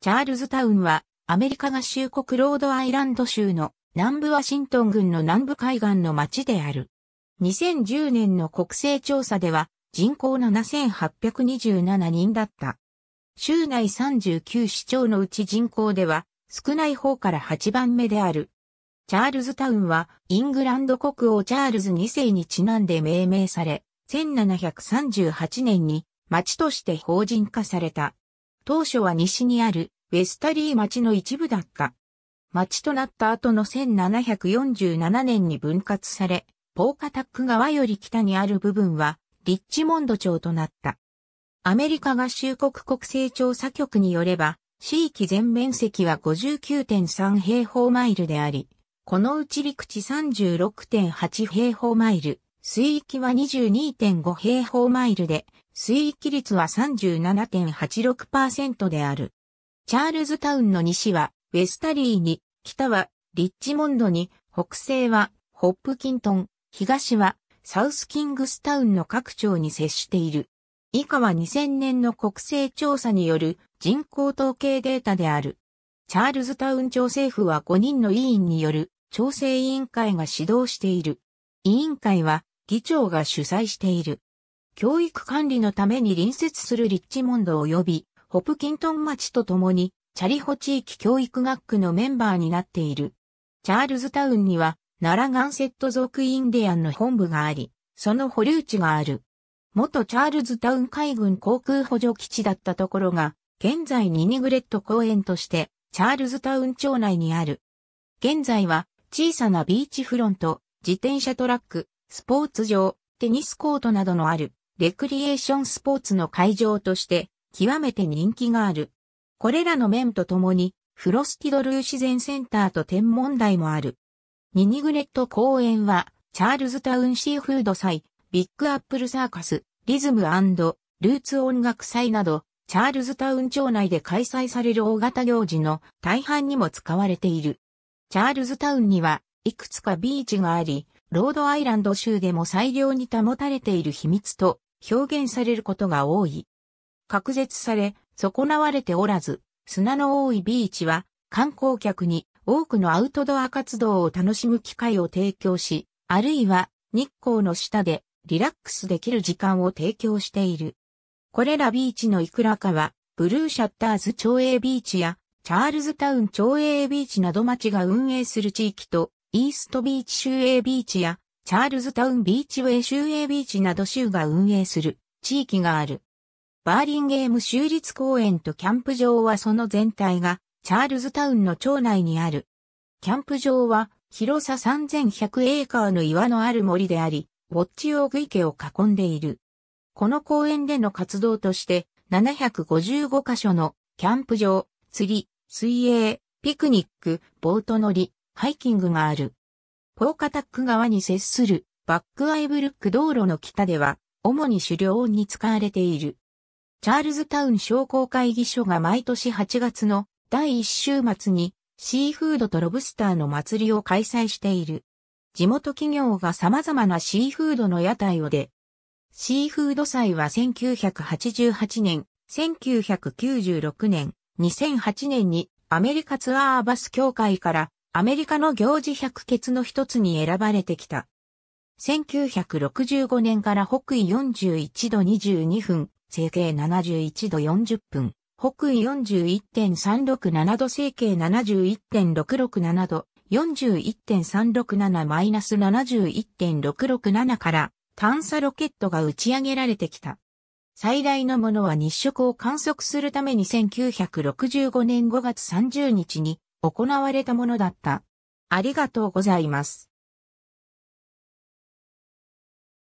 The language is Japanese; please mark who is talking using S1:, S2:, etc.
S1: チャールズタウンは、アメリカ合衆国ロードアイランド州の南部ワシントン郡の南部海岸の町である。2010年の国勢調査では人口7827人だった。州内39市町のうち人口では少ない方から8番目である。チャールズタウンはイングランド国王チャールズ2世にちなんで命名され、1738年に町として法人化された。当初は西にあるウェスタリー町の一部だった。町となった後の1747年に分割され、ポーカタック川より北にある部分は、リッチモンド町となった。アメリカ合衆国国勢調査局によれば、地域全面積は59.3平方マイルであり、このうち陸地36.8平方マイル、水域は22.5平方マイルで、水域率は37.86%である。チャールズタウンの西は、ウェスタリーに、北は、リッチモンドに、北西は、ホップキントン、東は、サウスキングスタウンの各町に接している。以下は2000年の国勢調査による人口統計データである。チャールズタウン町政府は5人の委員による調整委員会が指導している。委員会は議長が主催している。教育管理のために隣接するリッチモンド及びホプキントン町と共にチャリホ地域教育学区のメンバーになっている。チャールズタウンにはナラガンセット族インディアンの本部があり、その保留地がある。元チャールズタウン海軍航空補助基地だったところが、現在ニニグレット公園としてチャールズタウン町内にある。現在は小さなビーチフロント、自転車トラック、スポーツ場、テニスコートなどのある、レクリエーションスポーツの会場として、極めて人気がある。これらの面とともに、フロスティドルー自然センターと天文台もある。ニニグレット公園は、チャールズタウンシーフード祭、ビッグアップルサーカス、リズムルーツ音楽祭など、チャールズタウン町内で開催される大型行事の大半にも使われている。チャールズタウンには、いくつかビーチがあり、ロードアイランド州でも最良に保たれている秘密と表現されることが多い。隔絶され、損なわれておらず、砂の多いビーチは観光客に多くのアウトドア活動を楽しむ機会を提供し、あるいは日光の下でリラックスできる時間を提供している。これらビーチのいくらかは、ブルーシャッターズ町営ビーチや、チャールズタウン町営ビーチなど町が運営する地域とイーストビーチ州営ビーチや、チャールズタウンビーチウェイ州営ビーチなど州が運営する地域がある。バーリンゲーム州立公園とキャンプ場はその全体が、チャールズタウンの町内にある。キャンプ場は、広さ3100エーカーの岩のある森であり、ウォッチオグ池を囲んでいる。この公園での活動として、755カ所のキャンプ場、釣り、水泳、ピクニック、ボート乗り、ハイキングがある。ポーカタック川に接するバックアイブルック道路の北では、主に狩猟に使われている。チャールズタウン商工会議所が毎年8月の第1週末にシーフードとロブスターの祭りを開催している。地元企業が様々なシーフードの屋台を出。シーフード祭は1988年、1996年、2008年にアメリカツアーバス協会からアメリカの行事百欠の一つに選ばれてきた。1965年から北緯41度22分、西経71度40分、北緯41.367度西経71.667度、41.367マイナス71.667から探査ロケットが打ち上げられてきた。最大のものは日食を観測するために1965年5月30日に行われたものだった。ありがとうございます。